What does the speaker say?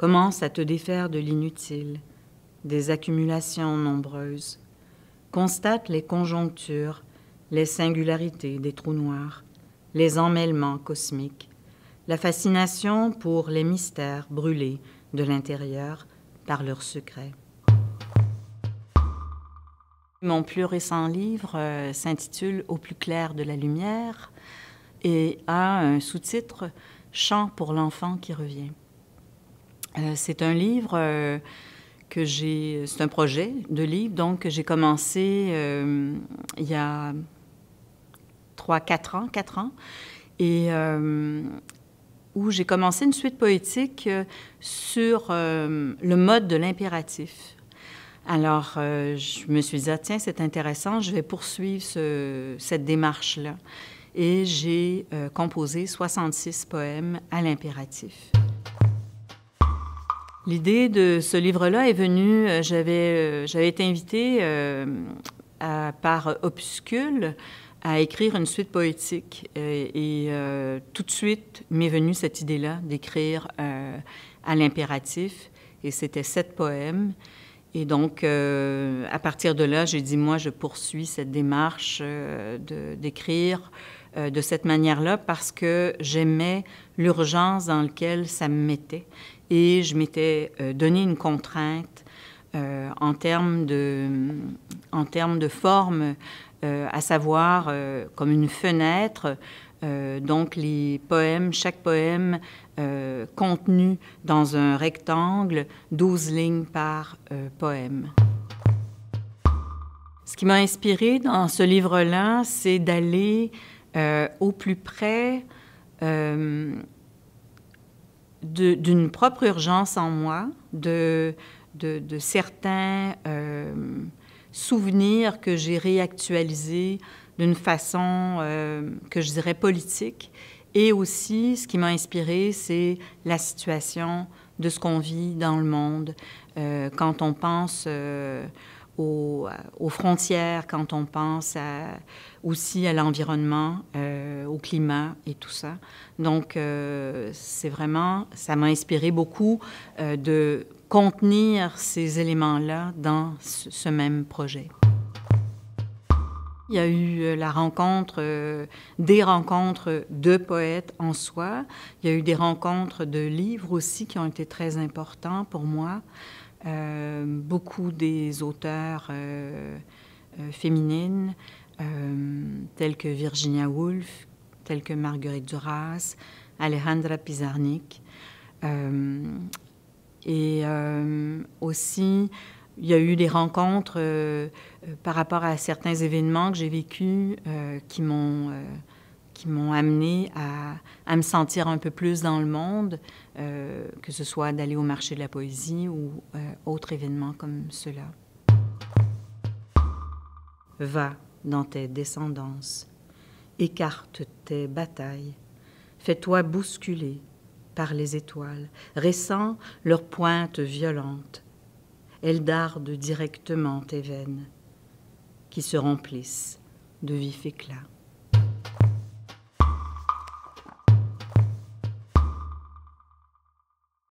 Commence à te défaire de l'inutile, des accumulations nombreuses. Constate les conjonctures, les singularités des trous noirs, les emmêlements cosmiques, la fascination pour les mystères brûlés de l'intérieur par leurs secrets. Mon plus récent livre euh, s'intitule Au plus clair de la lumière et a un sous-titre Chant pour l'enfant qui revient. Euh, c'est un livre euh, que j'ai. C'est un projet de livre, donc, que j'ai commencé euh, il y a 3-4 ans, 4 ans. Et où j'ai commencé une suite poétique sur le mode de l'impératif. Alors, je me suis dit, ah, tiens, c'est intéressant, je vais poursuivre cette démarche-là. Et j'ai composé 66 poèmes à l'impératif. L'idée de ce livre-là est venue, euh, euh, j'avais, été invitée euh, par Opuscule à écrire une suite poétique. Et, tout de suite m'est venue cette idée-là d'écrire à l'impératif. Et c'était sept poèmes. Et donc, à partir de là, j'ai dit, moi, je poursuis cette démarche de, d'écrire euh, de cette manière-là parce que j'aimais l'urgence dans laquelle ça me mettait et je m'étais euh, donné une contrainte euh, en termes de, en termes de forme, à savoir comme une fenêtre. donc les poèmes, chaque poème contenu dans un rectangle, 12 lignes par poème. Ce qui m'a inspiré dans ce livre-là, c'est d'aller euh, au plus près euh, d'une propre urgence en moi, de, de, certains euh, souvenirs que j'ai réactualisés d'une façon que je dirais politique. Et aussi, ce qui m'a inspiré, c'est la situation de ce qu'on vit dans le monde. quand on pense euh, aux, frontières, quand on pense aussi à l'environnement, euh, au climat et tout ça. Donc, euh, c'est vraiment, ça m'a inspiré beaucoup de contenir ces éléments-là dans ce, même projet. Il y a eu la rencontre, des rencontres de poètes en soi. Il y a eu des rencontres de livres aussi qui ont été très importants pour moi beaucoup des auteurs euh, euh, féminines, euh, telles que Virginia Woolf, telles que Marguerite Duras, Alejandra Pizarnik. et aussi, il y a eu des rencontres par rapport à certains événements que j'ai vécus qui m'ont qui m'ont amené à, me sentir un peu plus dans le monde, euh, que ce soit d'aller au marché de la poésie ou euh, autre événement comme cela. Va dans tes descendances, écarte tes batailles, fais-toi bousculer par les étoiles, ressens leurs pointes violentes. Elles dardent directement tes veines, qui se remplissent de vif éclat.